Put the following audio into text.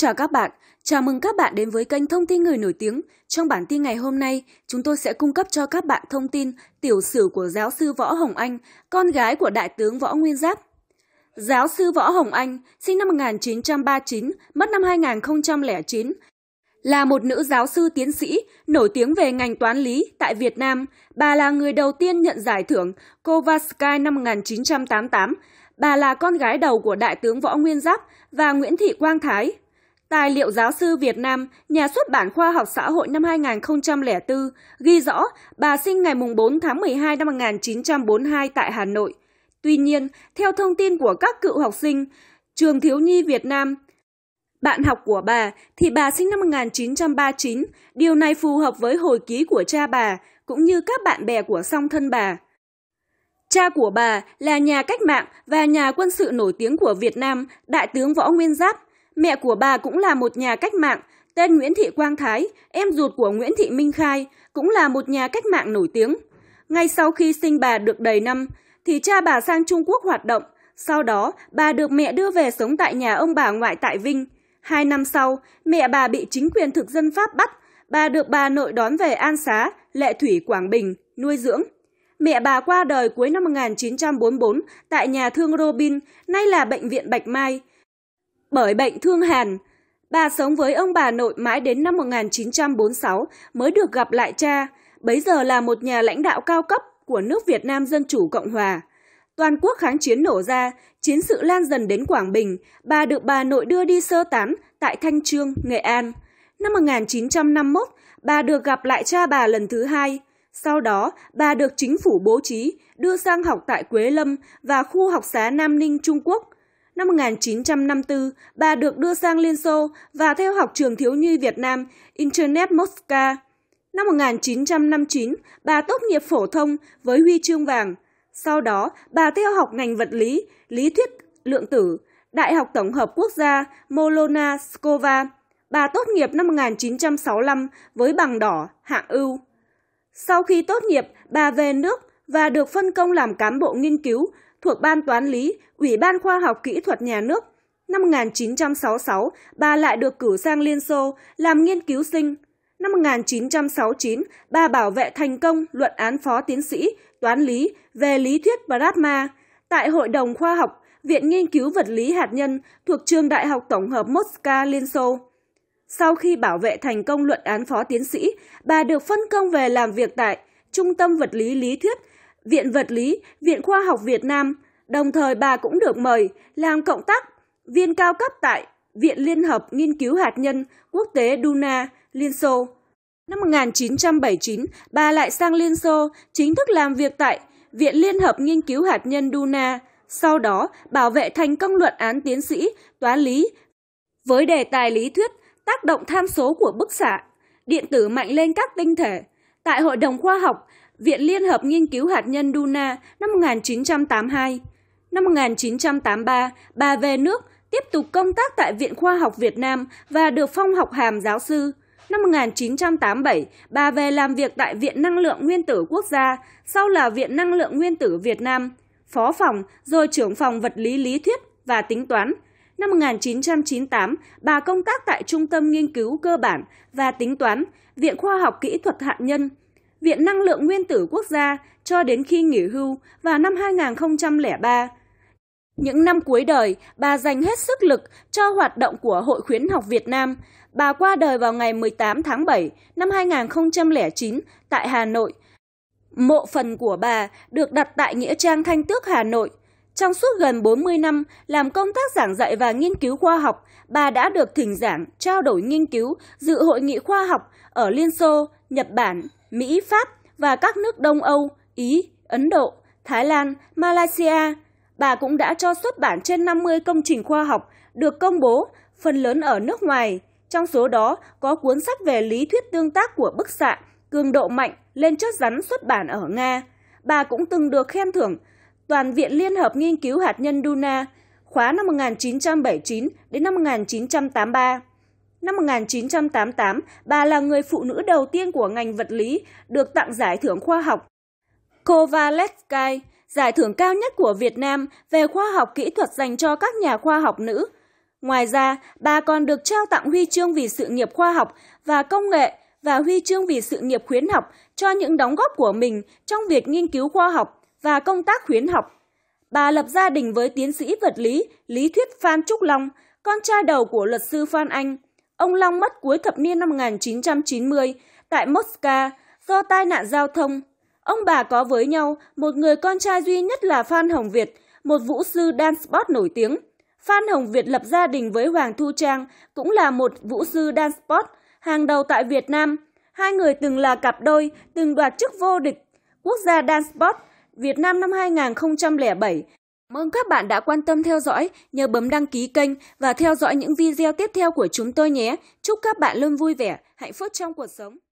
chào các bạn, chào mừng các bạn đến với kênh Thông tin người nổi tiếng. Trong bản tin ngày hôm nay, chúng tôi sẽ cung cấp cho các bạn thông tin tiểu sử của giáo sư Võ Hồng Anh, con gái của Đại tướng Võ Nguyên Giáp. Giáo sư Võ Hồng Anh, sinh năm 1939, mất năm 2009, là một nữ giáo sư tiến sĩ nổi tiếng về ngành toán lý tại Việt Nam. Bà là người đầu tiên nhận giải thưởng Kovasky năm 1988. Bà là con gái đầu của Đại tướng Võ Nguyên Giáp và Nguyễn Thị Quang Thái. Tài liệu giáo sư Việt Nam, nhà xuất bản khoa học xã hội năm 2004 ghi rõ bà sinh ngày 4 tháng 12 năm 1942 tại Hà Nội. Tuy nhiên, theo thông tin của các cựu học sinh, trường thiếu nhi Việt Nam, bạn học của bà thì bà sinh năm 1939, điều này phù hợp với hồi ký của cha bà cũng như các bạn bè của song thân bà. Cha của bà là nhà cách mạng và nhà quân sự nổi tiếng của Việt Nam, Đại tướng Võ Nguyên Giáp, Mẹ của bà cũng là một nhà cách mạng, tên Nguyễn Thị Quang Thái, em ruột của Nguyễn Thị Minh Khai, cũng là một nhà cách mạng nổi tiếng. Ngay sau khi sinh bà được đầy năm, thì cha bà sang Trung Quốc hoạt động. Sau đó, bà được mẹ đưa về sống tại nhà ông bà ngoại tại Vinh. Hai năm sau, mẹ bà bị chính quyền thực dân Pháp bắt. Bà được bà nội đón về An Xá, Lệ Thủy, Quảng Bình, nuôi dưỡng. Mẹ bà qua đời cuối năm 1944 tại nhà thương Robin, nay là bệnh viện Bạch Mai bởi bệnh thương hàn. Bà sống với ông bà nội mãi đến năm 1946 mới được gặp lại cha, bấy giờ là một nhà lãnh đạo cao cấp của nước Việt Nam Dân Chủ Cộng Hòa. Toàn quốc kháng chiến nổ ra, chiến sự lan dần đến Quảng Bình, bà được bà nội đưa đi sơ tán tại Thanh Trương, Nghệ An. Năm 1951, bà được gặp lại cha bà lần thứ hai. Sau đó, bà được chính phủ bố trí, đưa sang học tại Quế Lâm và khu học xá Nam Ninh, Trung Quốc – Năm 1954, bà được đưa sang Liên Xô và theo học trường thiếu nhi Việt Nam Internet Moscow. Năm 1959, bà tốt nghiệp phổ thông với huy chương vàng. Sau đó, bà theo học ngành vật lý, lý thuyết lượng tử, Đại học Tổng hợp Quốc gia Molona Skova. Bà tốt nghiệp năm 1965 với bằng đỏ hạng ưu. Sau khi tốt nghiệp, bà về nước và được phân công làm cán bộ nghiên cứu thuộc Ban Toán lý, Ủy ban Khoa học Kỹ thuật Nhà nước. Năm 1966, bà lại được cử sang Liên Xô làm nghiên cứu sinh. Năm 1969, bà bảo vệ thành công luận án phó tiến sĩ toán lý về lý thuyết plasma tại Hội đồng Khoa học Viện Nghiên cứu Vật lý Hạt nhân thuộc Trường Đại học Tổng hợp Moscow, Liên Xô. Sau khi bảo vệ thành công luận án phó tiến sĩ, bà được phân công về làm việc tại Trung tâm Vật lý Lý thuyết Viện Vật lý, Viện Khoa học Việt Nam, đồng thời bà cũng được mời làm cộng tác viên cao cấp tại Viện Liên hợp Nghiên cứu Hạt nhân Quốc tế Duna, Liên Xô. Năm 1979, bà lại sang Liên Xô, chính thức làm việc tại Viện Liên hợp Nghiên cứu Hạt nhân Duna, sau đó bảo vệ thành công luận án tiến sĩ toán lý với đề tài lý thuyết tác động tham số của bức xạ điện tử mạnh lên các tinh thể. Tại Hội đồng Khoa học, Viện Liên hợp Nghiên cứu Hạt nhân Duna năm 1982. Năm 1983, bà về nước, tiếp tục công tác tại Viện Khoa học Việt Nam và được phong học hàm giáo sư. Năm 1987, bà về làm việc tại Viện Năng lượng Nguyên tử Quốc gia, sau là Viện Năng lượng Nguyên tử Việt Nam, phó phòng, rồi trưởng phòng vật lý lý thuyết và tính toán. Năm 1998, bà công tác tại Trung tâm Nghiên cứu Cơ bản và Tính toán, Viện Khoa học Kỹ thuật Hạt nhân, Viện Năng lượng Nguyên tử Quốc gia cho đến khi nghỉ hưu vào năm 2003. Những năm cuối đời, bà dành hết sức lực cho hoạt động của Hội khuyến học Việt Nam. Bà qua đời vào ngày 18 tháng 7 năm 2009 tại Hà Nội. Mộ phần của bà được đặt tại Nghĩa Trang Thanh Tước, Hà Nội. Trong suốt gần 40 năm làm công tác giảng dạy và nghiên cứu khoa học, bà đã được thỉnh giảng, trao đổi nghiên cứu, dự hội nghị khoa học ở Liên Xô, Nhật Bản, Mỹ, Pháp và các nước Đông Âu, Ý, Ấn Độ, Thái Lan, Malaysia. Bà cũng đã cho xuất bản trên 50 công trình khoa học được công bố, phần lớn ở nước ngoài. Trong số đó có cuốn sách về lý thuyết tương tác của bức xạ, cường độ mạnh lên chất rắn xuất bản ở Nga. Bà cũng từng được khen thưởng Toàn viện Liên hợp nghiên cứu hạt nhân Duna, khóa năm 1979 đến năm 1983. Năm 1988, bà là người phụ nữ đầu tiên của ngành vật lý được tặng giải thưởng khoa học Kovalevsky, giải thưởng cao nhất của Việt Nam về khoa học kỹ thuật dành cho các nhà khoa học nữ. Ngoài ra, bà còn được trao tặng huy chương vì sự nghiệp khoa học và công nghệ và huy chương vì sự nghiệp khuyến học cho những đóng góp của mình trong việc nghiên cứu khoa học và công tác khuyến học. Bà lập gia đình với tiến sĩ vật lý Lý Thuyết Phan Trúc Long, con trai đầu của luật sư Phan Anh – Ông Long mất cuối thập niên năm 1990 tại Moscow do tai nạn giao thông. Ông bà có với nhau một người con trai duy nhất là Phan Hồng Việt, một vũ sư dance sport nổi tiếng. Phan Hồng Việt lập gia đình với Hoàng Thu Trang, cũng là một vũ sư dance sport hàng đầu tại Việt Nam. Hai người từng là cặp đôi, từng đoạt chức vô địch quốc gia dance sport Việt Nam năm 2007 Mong các bạn đã quan tâm theo dõi, nhớ bấm đăng ký kênh và theo dõi những video tiếp theo của chúng tôi nhé. Chúc các bạn luôn vui vẻ, hạnh phúc trong cuộc sống.